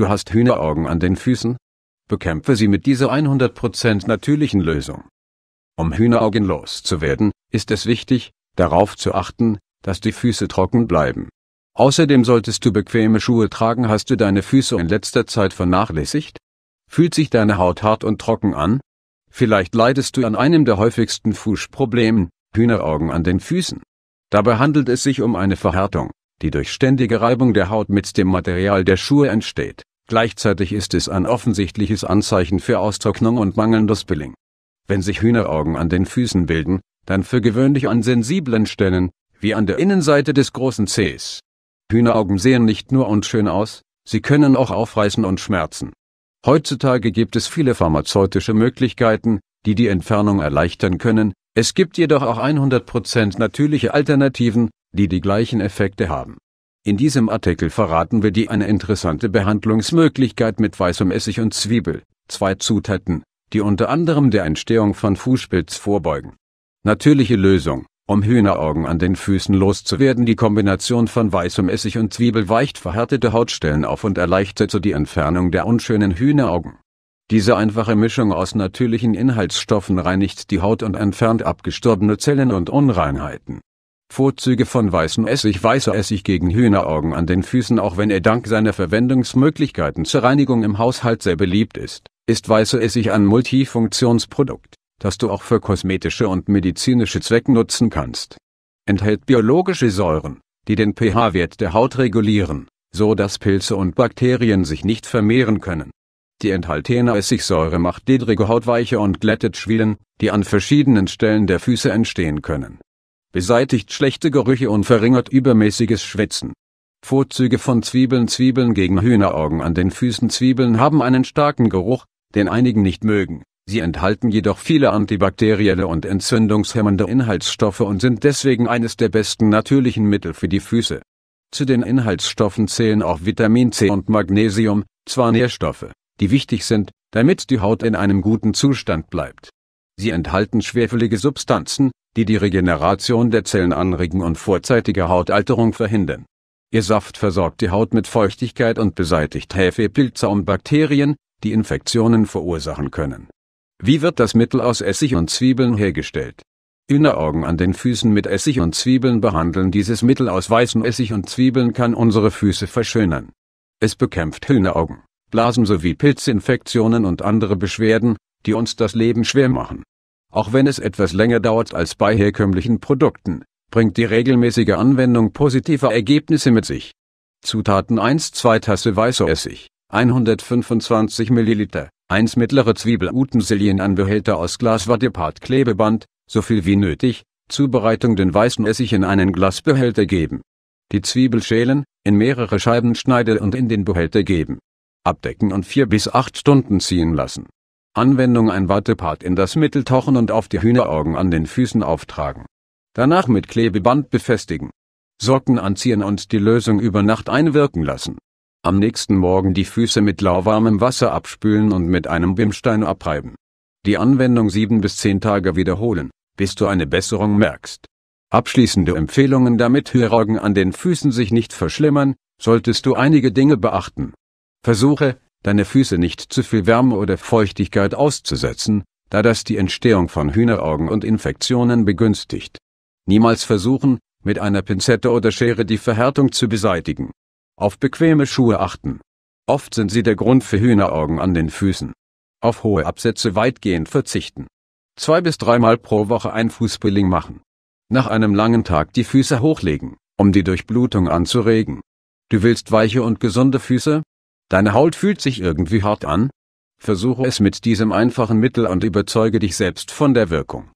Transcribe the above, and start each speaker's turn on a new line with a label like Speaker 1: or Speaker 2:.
Speaker 1: Du hast Hühneraugen an den Füßen? Bekämpfe sie mit dieser 100% natürlichen Lösung. Um Hühneraugen loszuwerden, ist es wichtig, darauf zu achten, dass die Füße trocken bleiben. Außerdem solltest du bequeme Schuhe tragen. Hast du deine Füße in letzter Zeit vernachlässigt? Fühlt sich deine Haut hart und trocken an? Vielleicht leidest du an einem der häufigsten Fußproblemen, Hühneraugen an den Füßen. Dabei handelt es sich um eine Verhärtung, die durch ständige Reibung der Haut mit dem Material der Schuhe entsteht. Gleichzeitig ist es ein offensichtliches Anzeichen für Austrocknung und mangelndes Billing. Wenn sich Hühneraugen an den Füßen bilden, dann für gewöhnlich an sensiblen Stellen, wie an der Innenseite des großen Zehs. Hühneraugen sehen nicht nur unschön aus, sie können auch aufreißen und schmerzen. Heutzutage gibt es viele pharmazeutische Möglichkeiten, die die Entfernung erleichtern können, es gibt jedoch auch 100% natürliche Alternativen, die die gleichen Effekte haben. In diesem Artikel verraten wir dir eine interessante Behandlungsmöglichkeit mit weißem Essig und Zwiebel, zwei Zutaten, die unter anderem der Entstehung von Fußspitz vorbeugen. Natürliche Lösung, um Hühneraugen an den Füßen loszuwerden. Die Kombination von weißem Essig und Zwiebel weicht verhärtete Hautstellen auf und erleichtert so die Entfernung der unschönen Hühneraugen. Diese einfache Mischung aus natürlichen Inhaltsstoffen reinigt die Haut und entfernt abgestorbene Zellen und Unreinheiten. Vorzüge von weißem Essig Weißer Essig gegen Hühneraugen an den Füßen Auch wenn er dank seiner Verwendungsmöglichkeiten zur Reinigung im Haushalt sehr beliebt ist, ist weißer Essig ein Multifunktionsprodukt, das du auch für kosmetische und medizinische Zwecke nutzen kannst. Enthält biologische Säuren, die den pH-Wert der Haut regulieren, so dass Pilze und Bakterien sich nicht vermehren können. Die enthaltene Essigsäure macht ledrige Haut weicher und glättet Schwielen, die an verschiedenen Stellen der Füße entstehen können beseitigt schlechte Gerüche und verringert übermäßiges Schwitzen. Vorzüge von Zwiebeln Zwiebeln gegen Hühneraugen an den Füßen Zwiebeln haben einen starken Geruch, den einigen nicht mögen, sie enthalten jedoch viele antibakterielle und entzündungshemmende Inhaltsstoffe und sind deswegen eines der besten natürlichen Mittel für die Füße. Zu den Inhaltsstoffen zählen auch Vitamin C und Magnesium, zwar Nährstoffe, die wichtig sind, damit die Haut in einem guten Zustand bleibt. Sie enthalten schwefelige Substanzen, die die Regeneration der Zellen anregen und vorzeitige Hautalterung verhindern. Ihr Saft versorgt die Haut mit Feuchtigkeit und beseitigt Hefepilze und Bakterien, die Infektionen verursachen können. Wie wird das Mittel aus Essig und Zwiebeln hergestellt? Inneraugen an den Füßen mit Essig und Zwiebeln behandeln. Dieses Mittel aus weißem Essig und Zwiebeln kann unsere Füße verschönern. Es bekämpft Hühneraugen, Blasen sowie Pilzinfektionen und andere Beschwerden, die uns das Leben schwer machen. Auch wenn es etwas länger dauert als bei herkömmlichen Produkten, bringt die regelmäßige Anwendung positiver Ergebnisse mit sich. Zutaten 1 2 Tasse weißer Essig, 125 ml, 1 mittlere Zwiebel Utensilien an Behälter aus Glas Wattepart Klebeband, so viel wie nötig, Zubereitung den weißen Essig in einen Glasbehälter geben. Die Zwiebel schälen, in mehrere Scheiben schneide und in den Behälter geben. Abdecken und 4 bis 8 Stunden ziehen lassen. Anwendung ein Wattepad in das Mittel tauchen und auf die Hühneraugen an den Füßen auftragen. Danach mit Klebeband befestigen. Socken anziehen und die Lösung über Nacht einwirken lassen. Am nächsten Morgen die Füße mit lauwarmem Wasser abspülen und mit einem Bimstein abreiben. Die Anwendung 7 bis zehn Tage wiederholen, bis du eine Besserung merkst. Abschließende Empfehlungen damit Hühneraugen an den Füßen sich nicht verschlimmern, solltest du einige Dinge beachten. Versuche, deine Füße nicht zu viel Wärme oder Feuchtigkeit auszusetzen, da das die Entstehung von Hühneraugen und Infektionen begünstigt. Niemals versuchen, mit einer Pinzette oder Schere die Verhärtung zu beseitigen. Auf bequeme Schuhe achten. Oft sind sie der Grund für Hühneraugen an den Füßen. Auf hohe Absätze weitgehend verzichten. Zwei bis dreimal pro Woche ein Fußpeeling machen. Nach einem langen Tag die Füße hochlegen, um die Durchblutung anzuregen. Du willst weiche und gesunde Füße? Deine Haut fühlt sich irgendwie hart an? Versuche es mit diesem einfachen Mittel und überzeuge dich selbst von der Wirkung.